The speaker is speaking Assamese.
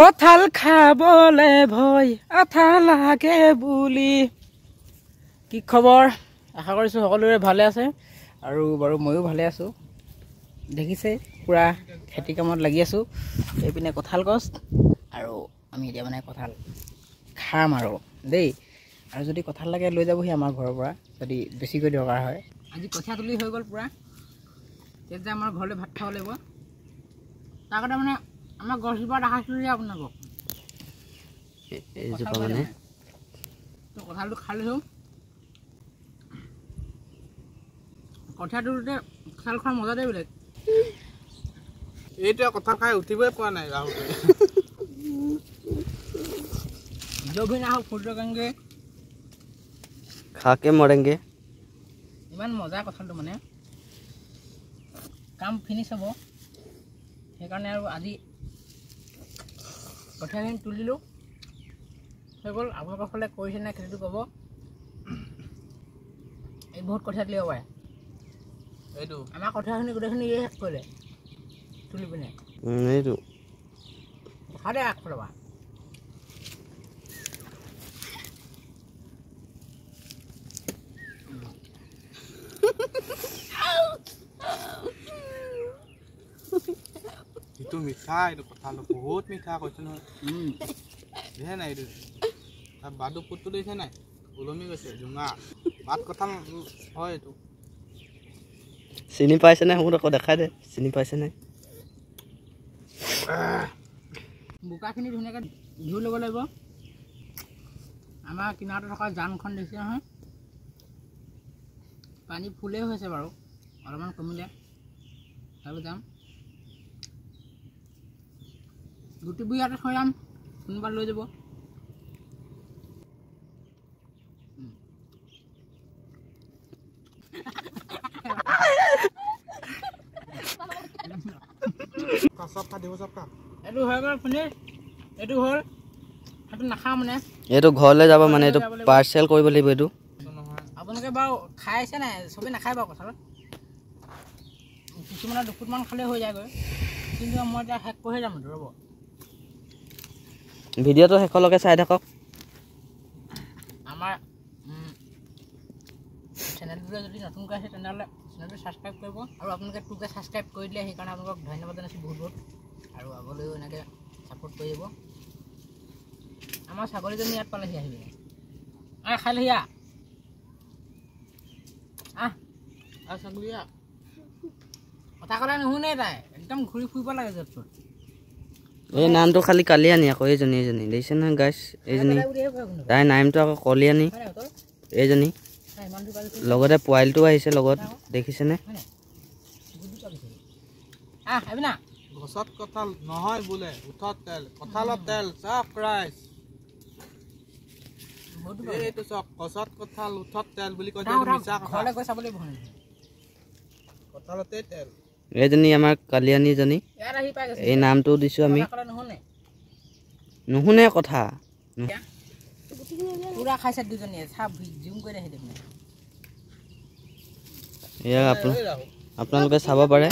কঁঠাল খাবলে ভয় আঠা লাগে বুলি কি খবৰ আশা কৰিছোঁ সকলোৰে ভালে আছে আৰু বাৰু ময়ো ভালে আছোঁ দেখিছে পূৰা খেতি কামত লাগি আছোঁ এইপিনে কঁঠাল গছ আৰু আমি এতিয়া মানে কঁঠাল খাম আৰু দেই আৰু যদি কঁঠাল লাগে লৈ যাবহি আমাৰ ঘৰৰ পৰা যদি বেছিকৈ দৰকাৰ হয় আজি কঁঠা তুলি হৈ গ'ল পূৰা তেতিয়া আমাৰ ঘৰলৈ ভাত খাব লাগিব তাৰ কাৰণে মানে আমাৰ গছজোপা দেখাইছিলোঁ যে আপোনালোকক এইজোপা মানে কঁঠালটো খালেচোন কঁঠালটোতে কঁঠাল খোৱাৰ মজা দেই বেলেগ এইটোৱে কথা খাই উঠিবই পোৱা নাই ৰাহুল জবিন আহক ফুটকাংগে খাকে মৰেংগে ইমান মজা কথাটো মানে কাম ফিনিছ হ'ব সেইকাৰণে আৰু আজি কঠিয়াখিনি তুলিলোঁ হৈ গ'ল আপোনালোকৰ ফালে কৰিছে নাই খেতিটো ক'ব এই বহুত কঠীয়া তুলিব পাৰে এইটো আমাৰ কঠীয়াখিনি গোটেইখিনি এই শেষ কৰিলে তুলি পিনে এইটো দেখা আগফালৰ পৰা itu mitah itu kotalo bohot mitah kau itu hmm deh nai itu tak badu putu deh nai ulami kau sih juga bat kotam oh itu sini pasen nai umur aku dekade sini pasen nai buka kini dulu kan dulu boleh bu ama kinar itu kau jam kan deh sih पानी फूले हुए से बारो और अमन कमीले तब जाम গুটিবোৰ ইয়াতে থৈ যাম কোনোবা লৈ যাব এইটো ঘৰলৈ যাব মানে এইটো পাৰ্চেল কৰিব লাগিব এইটো আপোনালোকে বাৰু খাইছে চবেই নাখায় বাৰু কথা কিছুমানে দুফুটমান খালেই হৈ যায়গৈ কিন্তু মই এতিয়া শেষ কৰিহে যাম ৰ'ব ভিডিঅ'টো শেষলৈকে চাই থাকক আমাৰ চেনেলটোলৈ যদি নতুনকৈ আছে তেনেহ'লে চেনেলটো ছাবস্ক্ৰাইব কৰিব আৰু আপোনালোকে টুকে ছাবস্ক্ৰাইব কৰি দিলে সেইকাৰণে আপোনালোকক ধন্যবাদ জনাইছোঁ বহুত বহুত আৰু আগলৈও এনেকৈ ছাপোৰ্ট কৰিব আমাৰ ছাগলীজনী ইয়াত পালেহি আহিব আহ খালিহি আহ ছাগলী কথা ক'লে নুশুনেই তাই একদম ঘূৰি ফুৰিব লাগে য'ত ত'ত এই নামটো খালি কালি আনি আকৌ এইজনী এইজনী দেখিছে নহয় গাইছ এইজনী তাই নামটো আকৌ কলি আনি এইজনী লগতে পোৱালিটো আহিছে লগত দেখিছেনে এইজনী আমাৰ কালিয়ানীজনী এই নামটো দিছোঁ আমি নুশুনে কথা আপোনালোকে চাব পাৰে